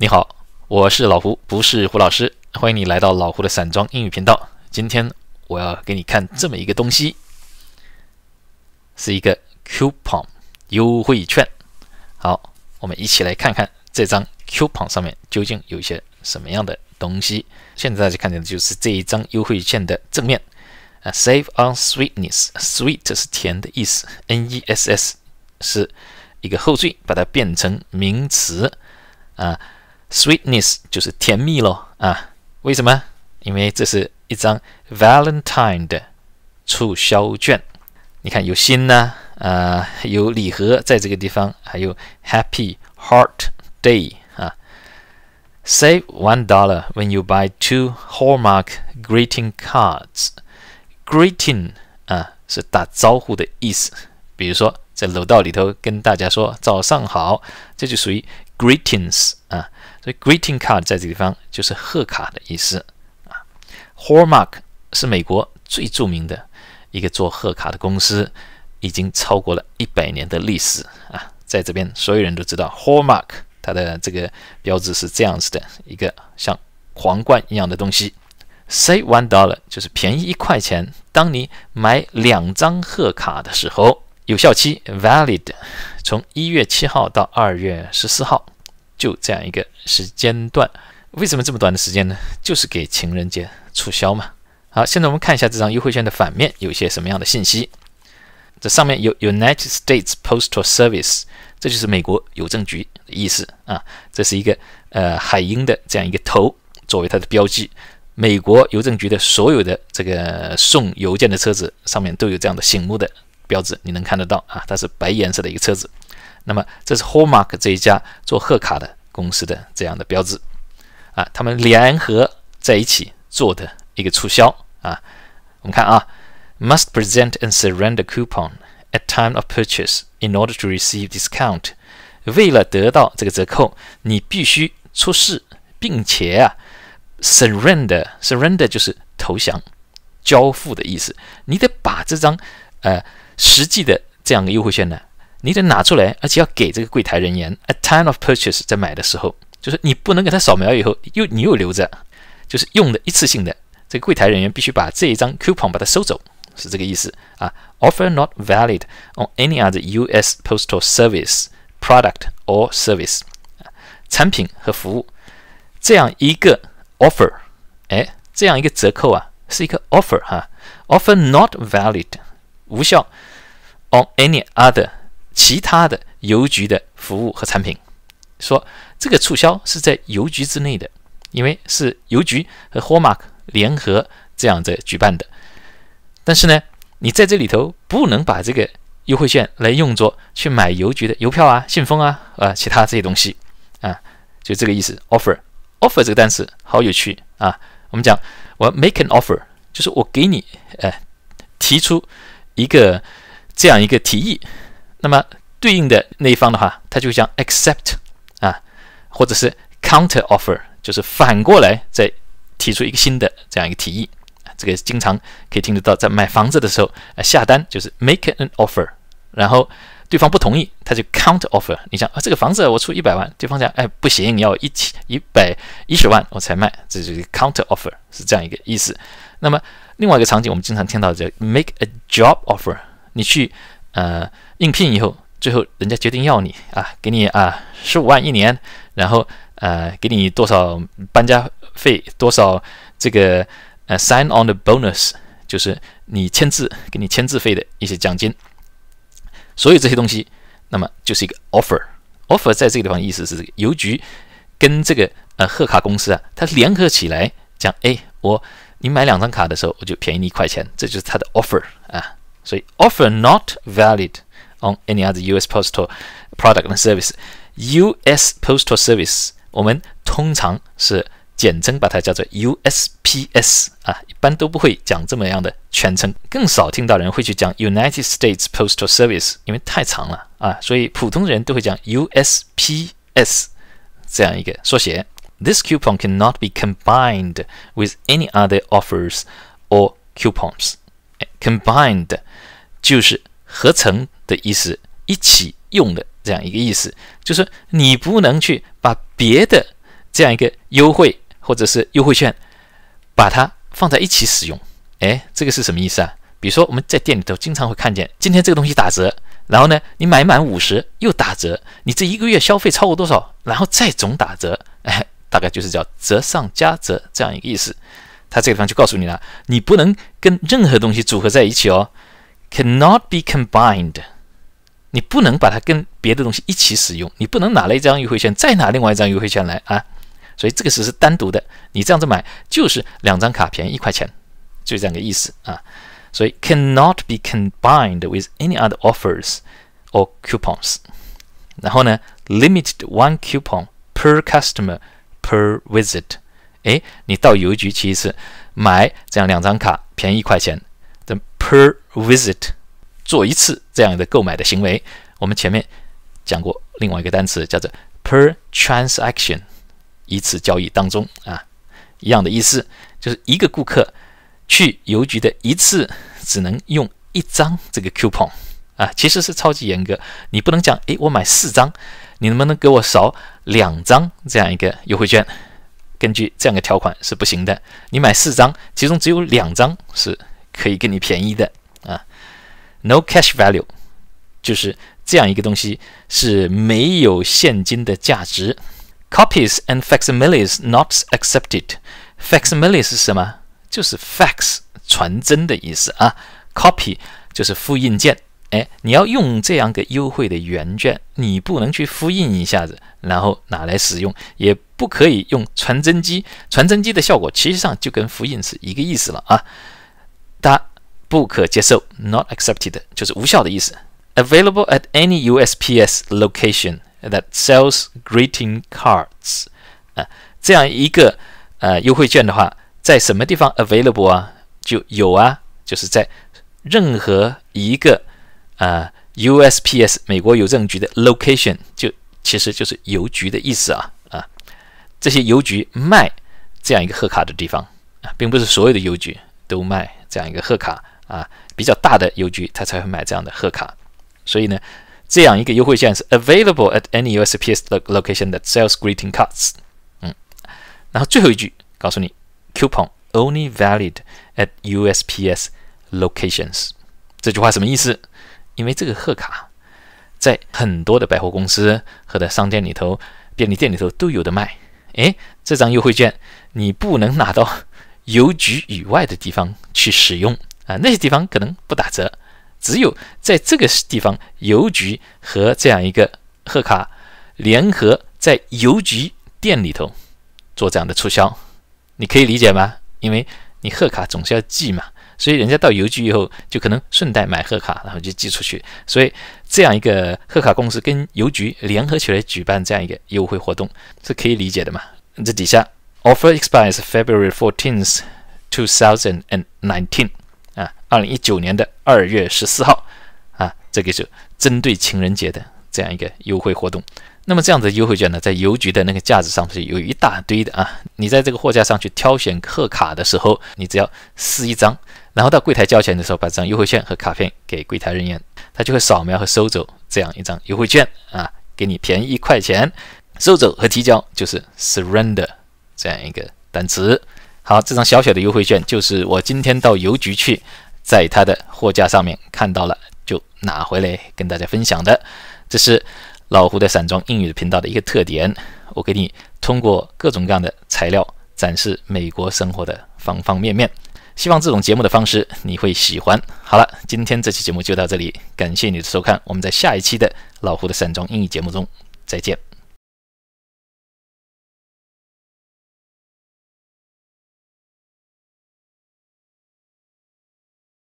你好，我是老胡，不是胡老师。欢迎你来到老胡的散装英语频道。今天我要给你看这么一个东西，是一个 coupon 优惠券。好，我们一起来看看这张 coupon 上面究竟有些什么样的东西。现在大家看见的就是这一张优惠券的正面。啊，Save on sweetness，sweet 是甜的意思，NESS 是一个后缀，把它变成名词。啊。Sweetness 就是甜蜜咯啊？为什么？因为这是一张 Valentine 的促销券。你看有心呢，呃，有礼盒在这个地方，还有 Happy Heart Day 啊。Save one dollar when you buy two Hallmark greeting cards。Greeting 啊，是打招呼的意思。比如说在楼道里头跟大家说早上好，这就属于。Greetings 啊，所以 greeting card 在这个地方就是贺卡的意思啊。Hallmark 是美国最著名的一个做贺卡的公司，已经超过了一百年的历史啊。在这边所有人都知道 Hallmark，它的这个标志是这样子的一个像皇冠一样的东西。s a y one dollar 就是便宜一块钱，当你买两张贺卡的时候。有效期 valid，从一月七号到二月十四号，就这样一个时间段。为什么这么短的时间呢？就是给情人节促销嘛。好，现在我们看一下这张优惠券的反面有一些什么样的信息。这上面有 United States Postal Service，这就是美国邮政局的意思啊。这是一个呃海鹰的这样一个头作为它的标记。美国邮政局的所有的这个送邮件的车子上面都有这样的醒目的。标志你能看得到啊？它是白颜色的一个车子。那么这是 Hallmark 这一家做贺卡的公司的这样的标志啊。他们联合在一起做的一个促销啊。我们看啊，must present and surrender coupon at time of purchase in order to receive discount。为了得到这个折扣，你必须出示，并且啊，surrender surrender 就是投降、交付的意思。你得把这张呃。实际的这样的优惠券呢，你得拿出来，而且要给这个柜台人员。At o n of purchase，在买的时候，就是你不能给他扫描以后又你又留着，就是用的一次性的。这个柜台人员必须把这一张 coupon 把它收走，是这个意思啊。Offer not valid on any other U.S. postal service product or service 产品和服务这样一个 offer，哎，这样一个折扣啊，是一个 offer 哈。Offer not valid。无效。On any other 其他的邮局的服务和产品，说这个促销是在邮局之内的，因为是邮局和 Hallmark 联合这样子举办的。但是呢，你在这里头不能把这个优惠券来用作去买邮局的邮票啊、信封啊、呃，其他这些东西啊，就这个意思。Offer，offer 这个单词好有趣啊！我们讲我 make an offer，就是我给你呃提出。一个这样一个提议，那么对应的那一方的话，他就像 accept 啊，或者是 counter offer，就是反过来再提出一个新的这样一个提议。这个经常可以听得到，在买房子的时候，下单就是 make an offer，然后。对方不同意，他就 counter offer。你想啊，这个房子我出一百万，对方讲哎不行，你要一千一百一十万我才卖，这就是 counter offer，是这样一个意思。那么另外一个场景，我们经常听到叫 make a job offer。你去呃应聘以后，最后人家决定要你啊，给你啊十五万一年，然后呃给你多少搬家费，多少这个呃 sign on the bonus，就是你签字给你签字费的一些奖金。所有这些东西，那么就是一个 offer。offer 在这个地方意思是邮局跟这个呃贺卡公司啊，它联合起来讲：哎，我你买两张卡的时候，我就便宜你一块钱，这就是它的 offer 啊。所以 offer not valid on any other U.S. postal product and service。U.S. postal service 我们通常是。简称把它叫做 USPS 啊，一般都不会讲这么样的全称，更少听到人会去讲 United States Postal Service，因为太长了啊，所以普通的人都会讲 USPS 这样一个缩写。This coupon cannot be combined with any other offers or coupons。哎，combined 就是合成的意思，一起用的这样一个意思，就是你不能去把别的这样一个优惠。或者是优惠券，把它放在一起使用。哎，这个是什么意思啊？比如说我们在店里头经常会看见，今天这个东西打折，然后呢，你买满五十又打折，你这一个月消费超过多少，然后再总打折。哎，大概就是叫折上加折这样一个意思。它这个地方就告诉你了，你不能跟任何东西组合在一起哦，cannot be combined。你不能把它跟别的东西一起使用，你不能拿了一张优惠券再拿另外一张优惠券来啊。所以这个只是单独的，你这样子买就是两张卡便宜一块钱，就是这样个意思啊。所以 cannot be combined with any other offers or coupons。然后呢，limited one coupon per customer per visit。哎，你到邮局去一次买这样两张卡便宜一块钱，等 per visit 做一次这样的购买的行为。我们前面讲过另外一个单词叫做 per transaction。一次交易当中啊，一样的意思，就是一个顾客去邮局的一次只能用一张这个 coupon 啊，其实是超级严格，你不能讲，诶，我买四张，你能不能给我少两张这样一个优惠券？根据这样的条款是不行的，你买四张，其中只有两张是可以给你便宜的啊。No cash value，就是这样一个东西是没有现金的价值。Copies and facsimiles not accepted。Facsimile 是什么？就是 fax 传真的意思啊。Copy 就是复印件。哎，你要用这样的优惠的原件，你不能去复印一下子，然后拿来使用，也不可以用传真机。传真机的效果其实上就跟复印是一个意思了啊。它不可接受，not accepted 就是无效的意思。Available at any USPS location。That sells greeting cards 啊，这样一个呃优惠券的话，在什么地方 available 啊？就有啊，就是在任何一个啊 USPS 美国邮政局的 location 就其实就是邮局的意思啊啊，这些邮局卖这样一个贺卡的地方啊，并不是所有的邮局都卖这样一个贺卡啊，比较大的邮局它才会卖这样的贺卡，所以呢。这样一个优惠券是 available at any USPS 的 location 的 sales greeting cards，嗯，然后最后一句告诉你 coupon only valid at USPS locations。这句话什么意思？因为这个贺卡在很多的百货公司和的商店里头、便利店里头都有的卖。哎，这张优惠券你不能拿到邮局以外的地方去使用啊，那些地方可能不打折。只有在这个地方，邮局和这样一个贺卡联合在邮局店里头做这样的促销，你可以理解吗？因为你贺卡总是要寄嘛，所以人家到邮局以后就可能顺带买贺卡，然后就寄出去。所以这样一个贺卡公司跟邮局联合起来举办这样一个优惠活动是可以理解的嘛？这底下 offer expires February fourteenth two thousand and nineteen。二零一九年的二月十四号，啊，这个是针对情人节的这样一个优惠活动。那么这样的优惠券呢，在邮局的那个架子上是有一大堆的啊？你在这个货架上去挑选贺卡的时候，你只要撕一张，然后到柜台交钱的时候，把这张优惠券和卡片给柜台人员，他就会扫描和收走这样一张优惠券啊，给你便宜一块钱。收走和提交就是 surrender 这样一个单词。好，这张小小的优惠券就是我今天到邮局去。在他的货架上面看到了，就拿回来跟大家分享的。这是老胡的散装英语频道的一个特点，我给你通过各种各样的材料展示美国生活的方方面面。希望这种节目的方式你会喜欢。好了，今天这期节目就到这里，感谢你的收看，我们在下一期的老胡的散装英语节目中再见。